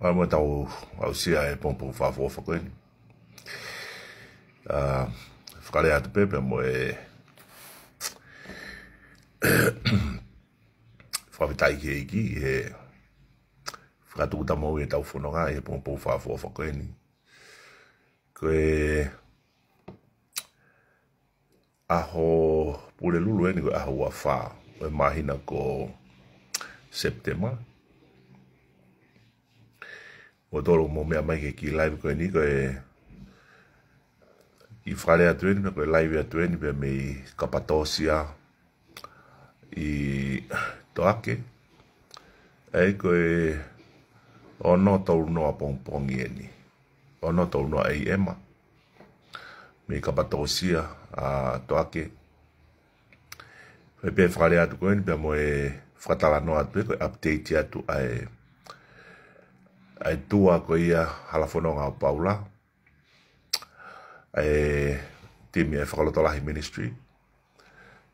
a mo tau au sia e pom pom fa fo fo a ah, fkale at pepe mo e fa vitai ke ki e fra tu ta mo e tau fo nga e pom pom fa fo fo ko ni ko e a ho pure lulu e ni a ho wa fa o mahina ko septembro o tolo mo me mai ki live ko ni ko e i frale atu ni ko live atu ni be me kapatosia i toake e ko e ono tolo no apong pong ye ni ono tolo no ai ema me kapatosia a toake e be frale atu ko ni be mo e fratala no atu ko update atu ai e, ai tua ko ia halafono nga Paula e timi e whakalo tolahi ministry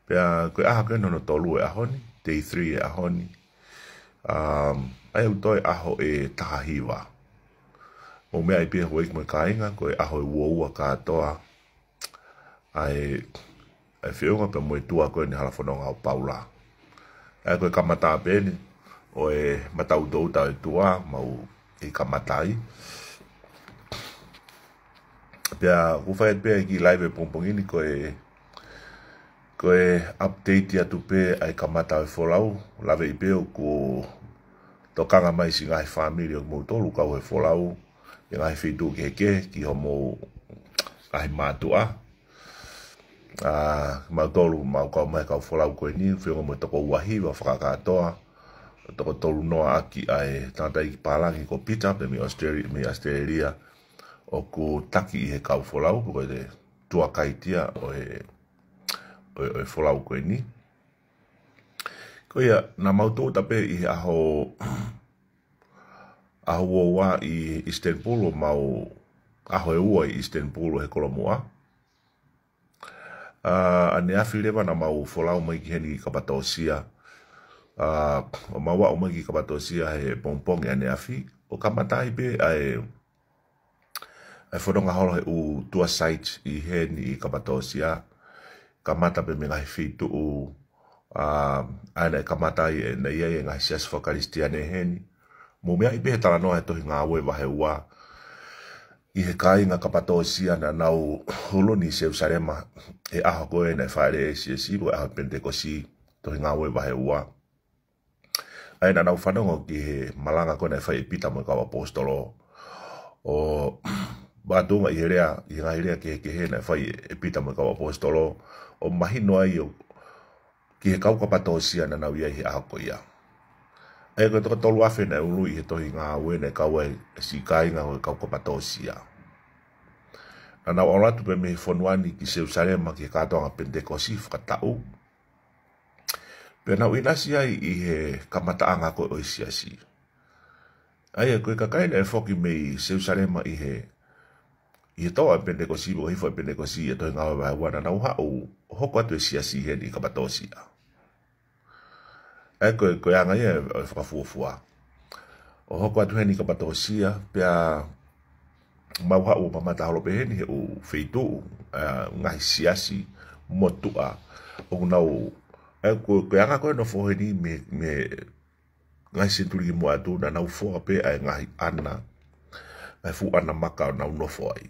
pia koe aha koe nono tolu e ahoni day 3 e ahoni um, ai utoi aho e tahiva o mea i pia huwek mai kainga koe aho e ua ua katoa ai ai whiunga pia mui tua koe ni halafono nga Paula ai koe kamata apeni o e matau doutau e tua mau i e ka matai. Pia, ufaet pia ki live e pongpongini ko e ko e update atu pe ai ka mata e folau lave i peo ko tokanga mai si ngai family o mou tolu kau e folau i ngai fitu ke ke ki ho mou ngai mātua a ah, mou tolu mau kau mai kau folau koe ni fio ngomu toko wahi wa whakakatoa toko tolu noa aki ae tātai ki pālaki ko pita pe mi Austria, mi Australia o ku taki i he kau wholau ko e te tuakaitia o e o e, o e wholau ko e ni ko ia na mautou tape i he aho aho wā i Istanbul o mau aho e ua i Istanbul o he kolomua uh, a ne afi lewa na mau wholau mai ki heni ka patausia o o ah, maua o magi ka he pongpong ane afi o ka matai pe ai ai whanonga holo he u tua site i he ni i ka matosia ka mata pe u uh, ana e ka mata e e i e na ia e ngai sias whakaristiane he ni mo mea i pe he tala noa he tohi ngā ue wahe ua i he na nau holo ni se usarema e aho koe na e whaere e si e siru e aho pentekosi tohi ngā ue wahe ua. ai na nau whanongo ki he malanga kone whai pita mo ka apostolo o bātunga i herea, i ngā herea ki ki he nei whai pita mo ka apostolo o mahi noa i o ki he kauka patosia na nau ia he ahako ia. E koe toka tolu afe nei ulu i he tohi ngā ue nei kaua e, e si kāinga o he kauka patosia. Na nau oratu pe me he whonuani ki Seusalema ki he kātoanga Pentekosi whakatau, Pena uina si ai i he kamataanga ko oisi asi. Ai e koe kakaina e foki mei Seusalema i he i he toa pende ko si mo hifo pende ko si e toi ngawa vai wana na uha o hoko atu e si asi he ni kamatosia. E koe koe anga e whakafuafua. O hoko atu he ni kamatosia pia mauha o mamata holo pe he ni he o feitu ngahi siasi motua o nao ai ko ko anga ko no foi ni me me ngai situli mo atu na nau fo pe ai ngai ana ai fu ana maka na no foi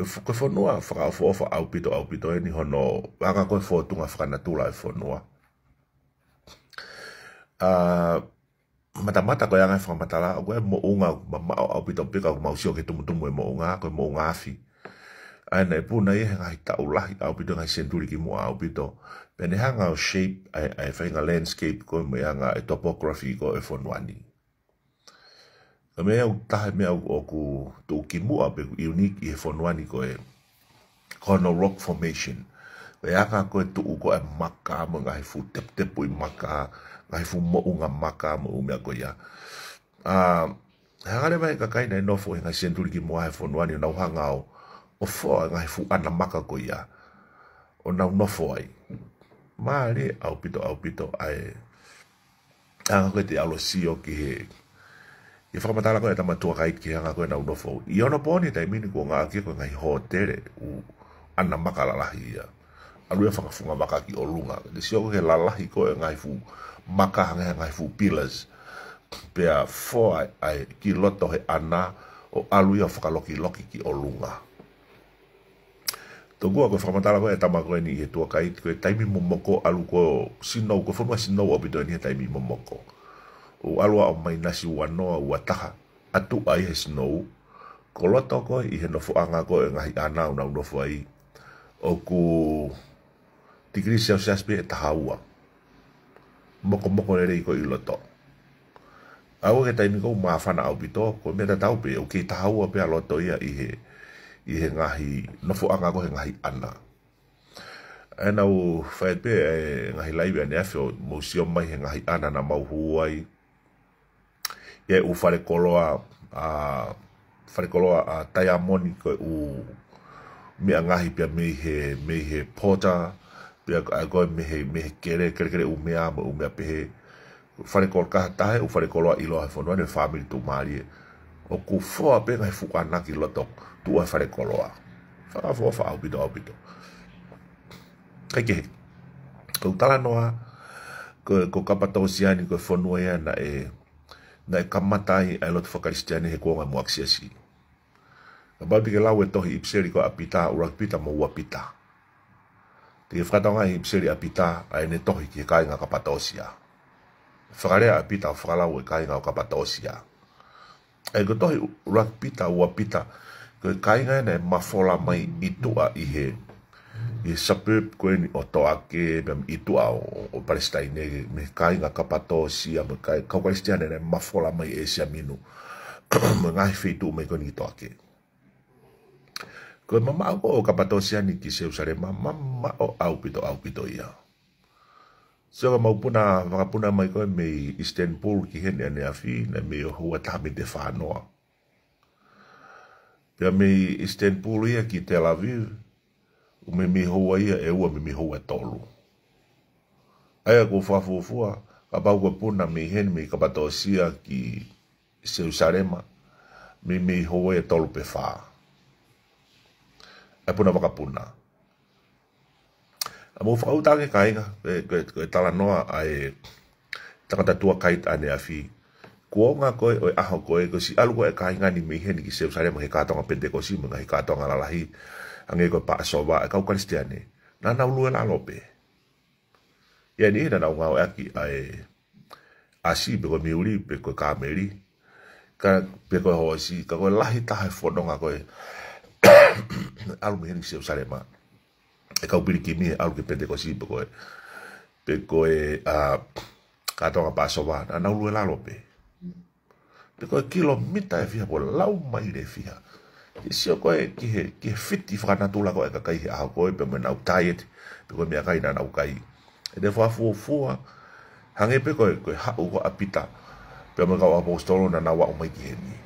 ko ko fo no fra fo fo au pito au pito e, ni hono e anga e ko fo tunga fra na tula fo no a mata mata ko anga fra mata la ko mo unga ma au pito pe ko ma usio ke tumu tumu mo unga ko mo unga fi ai nei pu nei hanga i tau lai au pito ngai senturi ki mua au pito pene hanga o shape ai ai whainga landscape ko me hanga e topography ko e whanwani ka mea au tahe mea au o ku tō ki mua pe ku unique i he whanwani ko e kono rock formation e aka ko e tu'u ko e maka mo ngai fu tep tepu i maka ngai fu mo unga maka mo umea ko ia a Hangare mai ka kaina e nofo e ngai senturi ki mua e whanwani na uhanga o o foa ngai fu ana maka ko ia o na no foa i ma le au pito au pito ai a ko te alo si o ki he i fa mata la ko ta matua kai ki ha ko na no foa i ona po ni tai mini ko nga ki ko ngai hotel u ana maka la lahi ia a rua e fa fu nga maka ki o lunga le si o ke la lahi ko ngai fu maka ngai ngai fu pillars pea foa ai ki loto he ana o alu ia fa loki loki ki o lunga to go go from tala go eta ma go ni e to kai ko taimi mo moko alu ko sino ko fo ma sino o bidoni e taimi mo moko o alu o mai nasi wa no wa taha atu ai he sino ko lo to ko i he no fo anga ko nga hi ana una no fo ai o ku tikri se o se aspe e taha ua moko moko le reiko i loto Awa ke taimi kou maafana au pito, ko me tatau pe, o ke taha ua pe aloto ia i he, i he ngahi, nofu anga ko he ngahi ana. Ena u whaepe e ngahi laiwe ane afe o mousio mai he ngahi ana na mauhuai. Ia e u fare koloa, a, fare koloa a tai a moni ko u mea ngahi pia mei he, mei he pota, pia a goe mei he, mei he kere, kere kere u mea, u mea he fare kolo kaha tahe, u fare koloa iloa he whanua, ne whamili tō maari e. o ku foa pe ngai fuka anaki loto tua whare koloa. Whakafua wha au pito au pito. Kai ke, tala noa, ko, ko kapatau siani ko whanua ea na e, na e kamatai lot loto whakaristiani he kuonga muaksia si. Ka balpi ke e tohi ipseri ko apita urakpita mo uapita. Te ke whakatonga ipseri apita ai ne tohi ki he kainga kapatau siani whakarea apita o whakalau e o e ko tohi urat pita ua pita ko kai ngai nei mafola mai itu a ihe i sapep ko ni oto ake bem itu a o palestine me kai nga kapato sia me kai ka kristiana nei mafola mai e minu ngai fitu me ko ni to ake ko mama o kapato sia ni ki se usare mama o au pito au pito ia se va mau puna va puna mai ko me Istanbul ki hen ne afi ne me ho ta me de fa no pe me Istanbul ya ki Tel Aviv O e me me ho ia e o me me ho tolu ai ko fa fu fu a ba ko puna me hen me ka to sia ki se usarema me me ho e tolu pe fa puna va kapuna. puna mo fa uta ke kai ga e tala noa ai takata tua kait ane afi ko nga ko o e aho ko ko si algo e kai ngani me hen ki se usare mo ka tonga pende ko si mo ka tonga la ange ko pa so ba e ka kristiane na na lu la lope ya ni na nga o e aki ai asi be ko miuri be ko ka meri ka be ko ho si ka ko lahi ta ha fodonga ko alu me hen se usare ma e kaupiri ki mi au ke pende kosi pe koe pe koe a katonga pasowa na naulu e lalo pe pe koe kilomita e fia po lau mai le e fia e sio koe ki he ki he fiti whakanatula koe ka kai he aho koe pe mena au taiet pe koe mea kai na nau kai e te whafuafua hange pe koe koe hau ko apita pe mea kau apostolo na nawa o mai ki he ni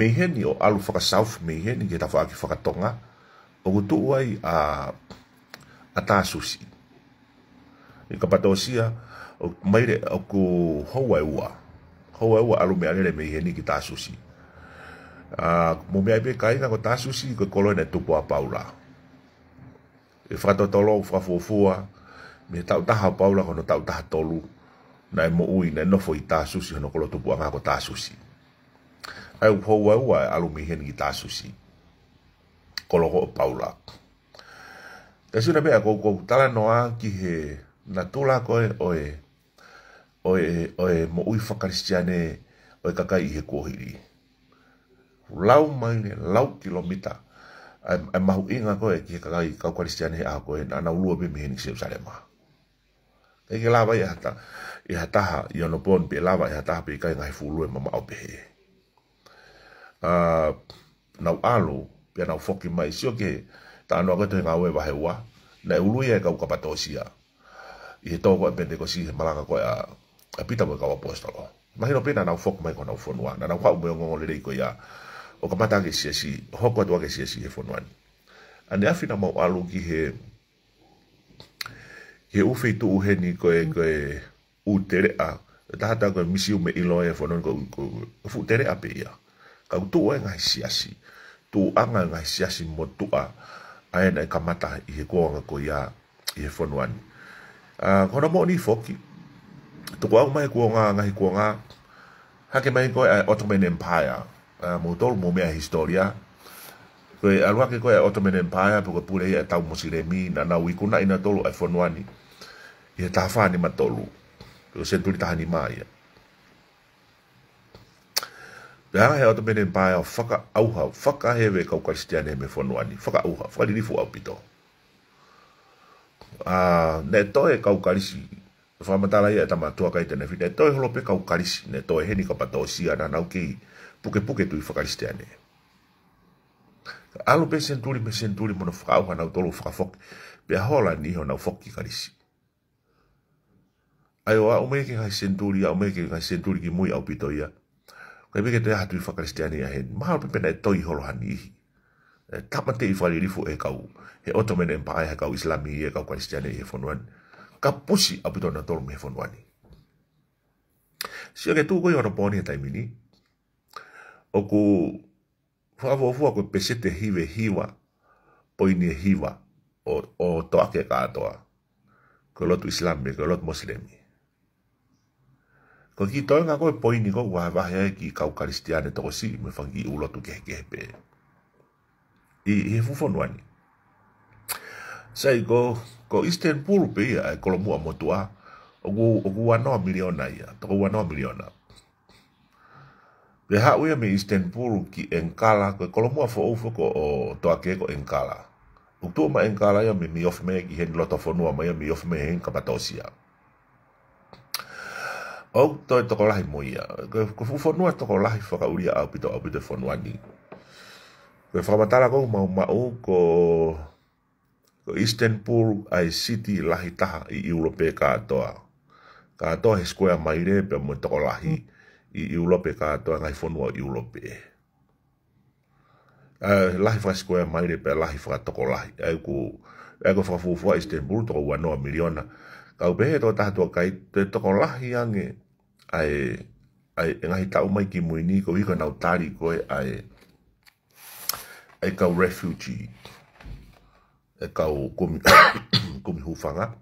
meheni o alu whakasaufu meheni ke tawha aki whakatonga o kutu wai a a tasusi. I ka pata osia, o maire o ku hoa e ua. Hoa e ua alu mea lele me hieni ki tasusi. Mo mea ipe ka ina ko tasusi ko kolo ene tupu a paula. I e whato tolo u whafuafua, me tau taha paula kono tau taha tolu. Na e mo ui na nofo i tasusi hono kolo tupu a ko tasusi. Ai u hoa e ua alu me hieni ki tasusi. Ai koloko o paula. Ta sina pe a koko tala noa ki he na tula koe oe oe oe mo ui whakaristiane oe kakai i he kohiri. Lau maile, lau kilomita ai mahu inga koe ki he kakai kaukaristiane he a koe na na ulua bimi heni kisio sare maa. Ta ike lava i hata i hataha i ono pon pe lava i hataha pe i kai ngai fulue mama au pehe. Uh, nau alu pia nau foki mai sio ke ta no ko te ngawe wa hewa na ulu ye ka ukapa tosia i to ko pende ko si malaka ko a a pita ko ka posta ko mai no pina nau foki mai ko nau fon wa na nau ko mo ngol le ko ya o ka mata ke si si ho ko to ke si si fon wa ande afina mo alu ki he ke u fitu u he ni ko e ko e u tere a tahata ko misi u me ilo e fon ko ko fu tere a pe ya ka tu o ngai si si tu anga ngai siasi mo tua ae nei kamata i he koanga ko ia i he whanuani. Uh, ah, kona mo ni foki, tuku au mai kuonga ngai kuonga, hake mai koe ai Ottoman Empire, uh, mo tolu mo mea historia, koe aluake koe ai Ottoman Empire, puka pule hi ai tau mosire mi, na nau ikuna ina tolu ai whanuani, i he tafani ma tolu, koe sentuli tahani maa ia. Yeah. Pea he ato pene mpae o whaka auha, whaka hewe kau kristiane me whanuani, whaka auha, whalirifu au pito. Uh, ne toe kau karisi, whamatala ia e tama tua kai tene whita, toe holope kau karisi, ne toe heni ka pato sia na nau kei puke puke tui whakaristiane. Alo pe senturi me senturi mono whakauha nau tolu whakafoki, pe hola ni ho nau foki karisi. Ayo a umeke kai senturi, a umeke kai senturi ki mui au pito ia, Kai ke te fa Kristiani a eh, hen. mahal pun e toi holohan ihi. E tamate i whare fu e kau. He otomene e mpae he kau islami e kau kapusi e eh, whanuani. Ka pusi apitona tolu me whanuani. Sia ke tūkoi ono pōni e taimini. O ku whakawofua koe pesete hive hiwa. Poini e hiwa. O, o toake katoa. kalau lotu islami, ko lotu moslimi. Ko ki toi ngā koe poini ko ua wahe ai ki kaukaristiane toko si me whangi ulo tu kehe kehe pe. I he ani. Sai ko, ko Istanbul pe ia e kolomua motua o ku wanoa miliona ia, toko wanoa miliona. Pe hau ia me Istanbul ki Enkala, ko e kolomua fo ufo ko o toa ke ko Enkala. Uktua ma Enkala ia me miof me ki hen loto ma ia me hen kapatosia. Ok to to ko lahi moia ko fu fo nuo to ko lahi fo ka uria au pito au pito fo nuo ni ko fa e matala ko ma ma ko ko istanbul ai city lahi taha i europe ka toa ka to he skoa mai re pe mo to lahi i europe ka toa ngai fo nuo europe Eh lahi fa skoa mai re pe lahi fo to ko lahi ai ko ai ko fa fu fo istanbul to ko wa no miliona tau pe to ta to kai te to ko lahi ange ai ai ngai tau mai ki mui ni ko i ko nau tari ko ai ai kau refugee e kau kum kum hufanga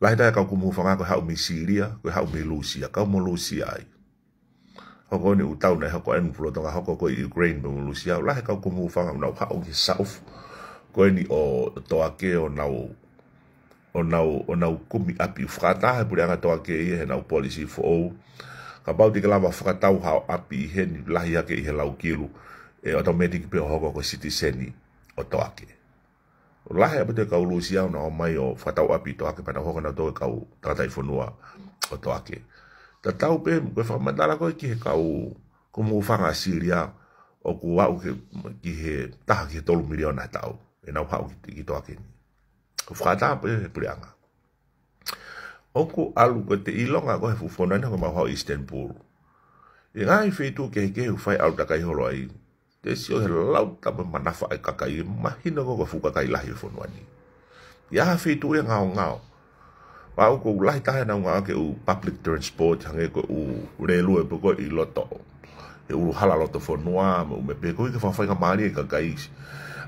lai dai kau kum hufanga ko hau mi Syria ko hau mi Lucia kau mo Lucia ai hoko ni utau nei hoko en flo tonga hoko ko Ukraine mo Lucia lai kau kum hufanga nau hau ki south ko ni o toa ke o nau onau onau kumi api frata he pule anga toa ke he na policy for o ka bau tika frata u hao api he ni lahi ake i he lau kilu e automatic pe hoko ko citizen o toa ke o lahi api te kau lusi au na o mai o fratau api toa ke pana hoko na toa kau tata fonua o toa ke tatau pe ko koe whakamandala ko ki he kau kumu whanga siria o ku ke ki he taha ki tolu miliona tau e nau hao ki toa ke ni o fata po e pleanga o ku alu ko te ilonga ko fu fona na ma ho istanbul e ngai fe tu ke ke u fai au takai holo ai te sio he lau ta pa mana fa ka ka i ma hino ko fu ka kai la hi e fona ni ya fe tu e ngao ngao wa u ko lai ta na ngao ke u public transport hange ko u re lu e poko i loto e u hala loto fona ma u me pe ko i ka fa fa ka mari e ka kai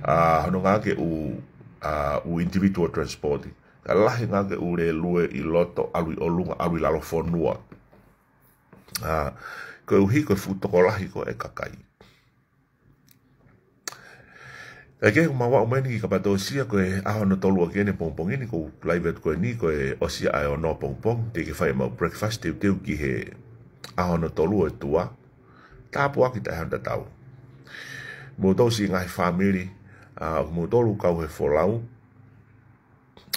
a ah, hono ngao ke u uh, u individual transporti ka lahi ngake ure lue i loto alui olunga alui lalo fonua uh, ko uhi ko futoko lahi ko e kakai e ke ma wa umeni ki kapato osia ko e aho no tolu a kene pongpong ini ko laivet ko e ni ko e osia ae o no pongpong te ke fai mau breakfast teu teu ki he aho no tolu e tua tapu aki ta hanta tau mo tau si ngai family a uh, mo dolu kau he folau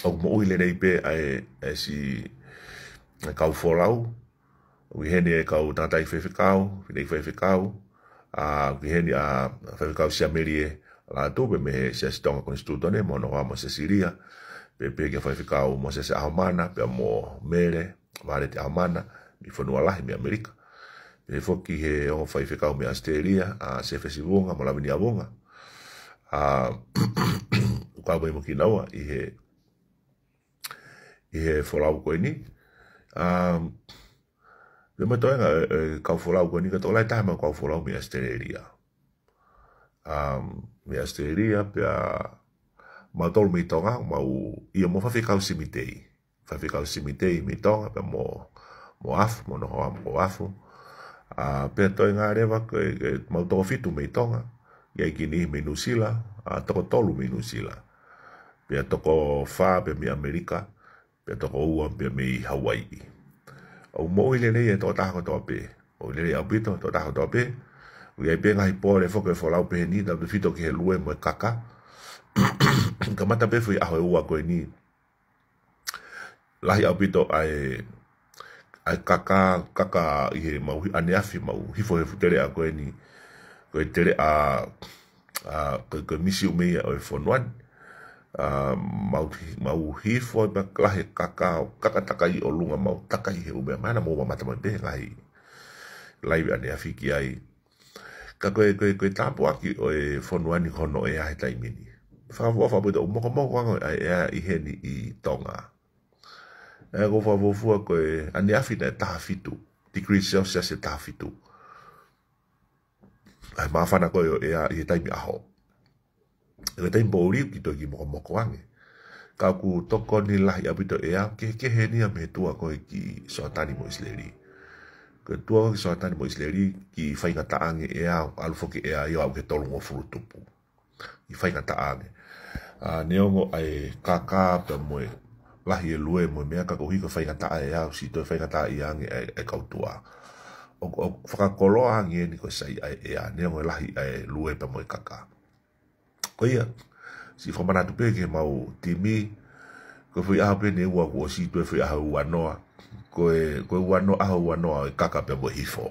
o mo uile nei pe ai e si a kau folau we hene e kau tatai fefe kau fine fefe kau a uh, we hene a fefe kau si amelie la tupe me si a sitonga konstituto ne mo no wa mo se siria pe pe ke fefe kau mo se se ahomana pe mo mele vare te ahomana mi fonua lahi mi amerika pe foki he o fefe kau mi asteria a se fesibunga mo la vinia bunga a ka mai mo kinawa i he i he folau ko ni a le mo to nga e, e, ka folau ko ni ka to lai tama ka folau mi asteria a mi asteria pe a ma tol mi tonga ma u i mo fa fika simitei fa fika simitei mi tonga pe mo mo afu mo no ho mo afu a pe to nga reva ke ma to fitu mi tonga ya gini menusila a toko tolu menusila pea toko fa e e pe mi amerika pe toko ua pe mi hawaii o mo ile nei e to ta ko to pe o ile au pito to ta ko to pe o ia pe ngai po le foke fo lau pe ni da fito ki he lue mo kaka kama mata pe fui aho e ua ko ni lahi au pito ai ai kaka kaka i mau ane afi mau hifo he futere a koe ni ko tere a a ko ko misi o mea o fon wan a mau mau hi fo ba klahe kakao kaka takai o lunga mau takai he o be mana mo mata mo be lai lai be ane afiki ai ka ko ko ko tapo aki o fon wan ko no e a hetai mini fa vo fa bo mo mo wan e, e, e i he ni i tonga e ko fa vo fu ko ane afi na ta fitu degree celsius e ta fitu ai ma fana ko e a e tai aho e tai bori ki to ki mo mo ko ange ka ku to ko ni la ya bito e a ke ke he ni a me tu a ko ki so tani mo isleri ke tu a ki so tani mo isleri ki fai na ta ange e a alfo ki e a yo au ke tolu mo furu tupu i fai na ta ange a uh, neongo ai ka ka pe mo lahi e lue mo mea ka ko hi ka fai na ta e a si to fai na ta i ange e, e ka utua whakakoloa hangi e ni koe sai e a nea ngoe lahi ai lue pa moe kaka. Ko ia, si whamana tupe ke mau timi, koe fui aha pene ua kua si tue fui aha ua noa, koe, koe ua noa aha ua noa e kaka pe moe hifo.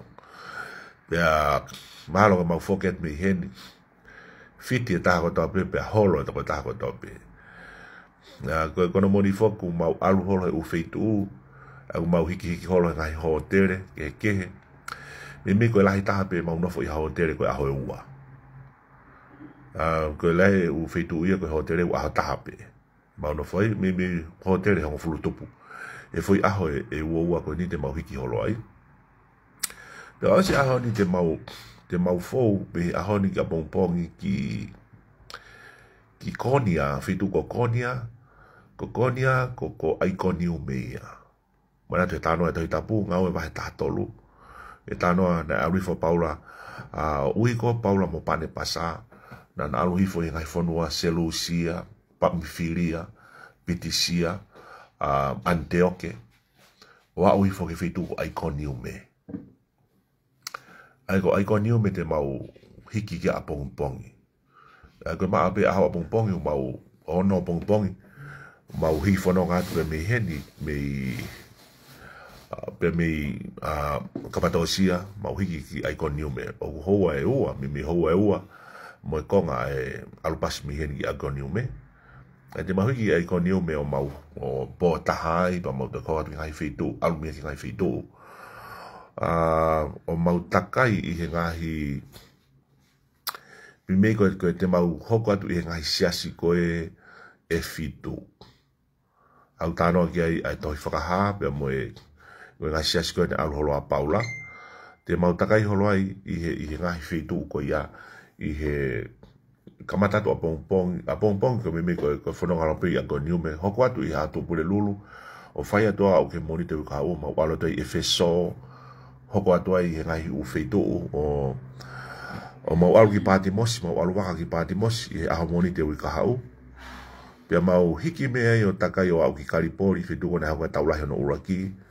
Pea, mahalo ka mau forget me heni, fiti e taha kotoa pe, pea holo e tako taha kotoa pe. Uh, koe kono moni ku mau alu holo e ufeitu u, au mau hiki hiki holo e ngai hō tere, ke kehe, me me ko lahi taha pe mau nofo i hao tere ko aho e ua. Uh, ah, ko lahi u feitu uia ko hao tere u aho taha pe. Mau nofo i me me hao tere hao fulu tupu. E foi aho e, e ua ko ni te mau hiki holo ai. Pe ose aho ni te mau, te mau be me aho ni ka pongpongi ki, ki konia, feitu ko konia, ko konia, ko ko aikoni umeia. Mana te tano e tohi tapu, ngau e vahe tatolu. Mana te tano e tanoa na arifo paula a uh, uiko paula mo pane pasa na na arifo e ngai fonua selusia pamfilia pitisia a uh, anteoke wa uifo ke fitu iconiu me ai go iconiu me te mau hiki ke apongpong ai go ma ape a apongpong mau ono apongpong mau hifo no ngatu e me heni me Ah, pe ah, me a kapatosia ma hiki ki ai kon niume o hoa e oa mi mi hoa e oa mo konga e alpas mi hen ki a kon niume e te mahiki ai kon niume o mau o bo ta hai ba mau te ko atu ngai tu alu mi ngai fei tu a ah, o mau takai i he ngahi mi me ko ko te mau hoko atu i he ngahi siasi ko e e fitu au tano ki ai ai tohi whakaha pia mo e we ngā shiasi koe ne aloholo a paula. Te mautaka i holo ai i he, i he ngahi feitu uko ia i he kamatatu a pongpong, a pongpong ke mimi koe koe whanonga rapi a koe niume. Hoko atu i hatu pule lulu, o whai atua au ke moni te wika o ma walo te i efeso, hoko atua i he ngahi u feitu o o mau alu ki pāti mosi, mau alu waka ki pāti mosi, i he aho moni te wika hau. Pia mau hiki mea i o takai o au ki karipori, whetuko ne hawa taulahi ono uraki. Pia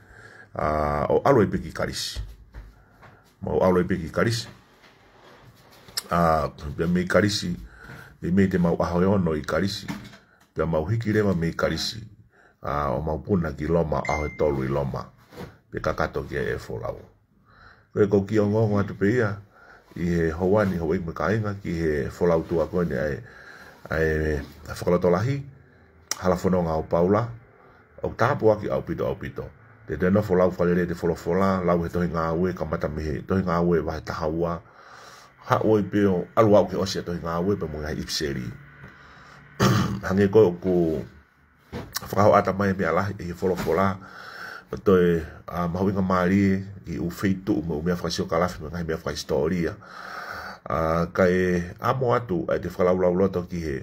uh, o alo e peki karisi. Ma o alo e peki karisi. Uh, pia mei karisi, e mei te mau ahoe ono i karisi. Pia mau hiki rewa mei karisi. Uh, o mau puna ki loma, ahoe tolu i loma. Pia kakato ki e folau. Koe kou ki o ngongo atu pe ia, i he hoani hoi me kainga ki he folau tua koe ni ai, ai whakalotolahi, halafononga o paula, au tāpua ki au pito au pito. Au pito te te nofo lau whalere te wholofola, lau he tohi ngā ue, ka mata mihe, tohi ngā ue, wahe taha ua, ha oi peo, alu au ke osia tohi ngā ue, pe mungi hai ipseri. Hange koe o ko, whakaho ata mai mea lahi, he wholofola, pa toi, uh, mahoi ngā maari, i u feitu, ume u mea whakasio ka lafi, mungi mea whakaistoria, uh, ka e amo atu, e te whakalau lau loto ki he,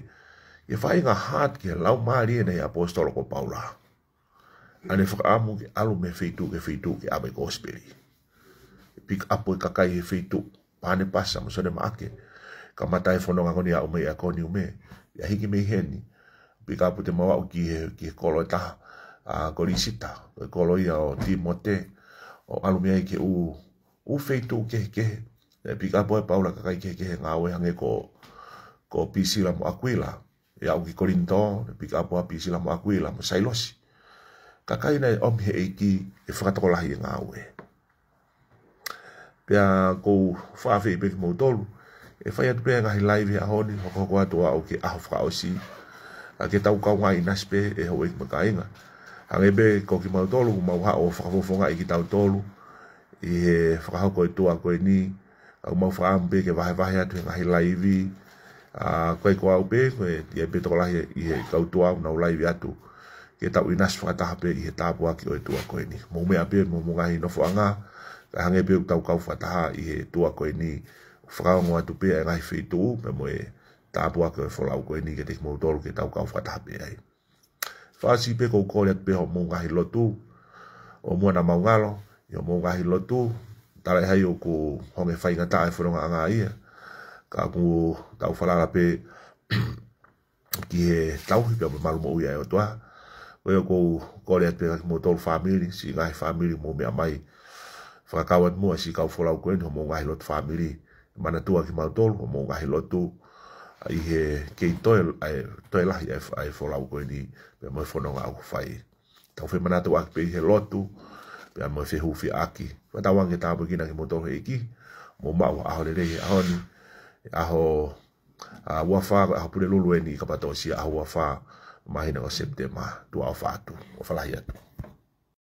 i whai ngā hat ki he lau maari, nei apostolo ko paulaa ane fa amu ke alu me feitu ke feitu ke abe gospel pick up ka kai he feitu pane pasa mo sone make ka mata e fono ngoni ya ume ya koni ume ya higi me heni pick up te mawa ki he ki kolo e ta a golisita e kolo ya o timote o alu me ke u u feitu ke ke e pick up paula ka kai ke ke nga we hange ko ko pisi la mo aquila ya u ki korinto pick up pisi la mo aquila mo sailosi ka kai nei om he eiki e whakatako lahi e ngā ue. Pea kou whaafi e pefi mou e whai atu pēr ngahi laivi a honi, hoko hoko atua au ke aho whaka osi, a ke tau kau ngai naspe e hau eki maka inga. Hange be kou ki mou tolu, kou mau haa o whakafofonga i ki tau tolu, i he whakahoko e tua koe ni, au mau whaam pē ke vahe vahe atu e ngahi laivi, a koe kua au pē, koe i e pētoko lahi i he kautua, nau laivi atu, ke tau i nasi whakataha pe i he tāpua ki o e tua koe ni. Mō mea pe, mō mōngahi nofo a ngā, ka hange pe tau kau whakataha i he tua koe ni. Whakao atu pe, e ngahi whetū, me mō e tāpua ki o e wholau koe ni, ke te mō tōru ke tau kau whakataha pe ai. Whāsi pe kou kōre atu pe ho mōngahi lotu, o mōna maungalo, i o mōngahi lotu, tala e hei o ku honge whaingata e whuronga a ngā ia, ka ku tau whalara pe, ki he tauhi pe o malumo uia e o toa, o ia kou kore atu pēkaki e mō tōru whāmiri, si ngahi whāmiri mō mea mai. Whakakau atu mua, si kau wholau kwen, ho mō ngahi lotu whāmiri. Mana tua ki mau tōru, ho mō ngahi lotu. I he kei toi lahi ai wholau kwen i, pēr mō whono ngā uku whai. Tau whi mana tua ki pēr he lotu, pēr mō whi hufi aki. Mata wangi tāpu ki nā ki mō tōru eki, mō mau aho le rehe ahoni, aho... Uh, wafa, aho pule lulu eni, kapatoa si aho wafa. Uh, mahina o septema tu alfatu o falahiatu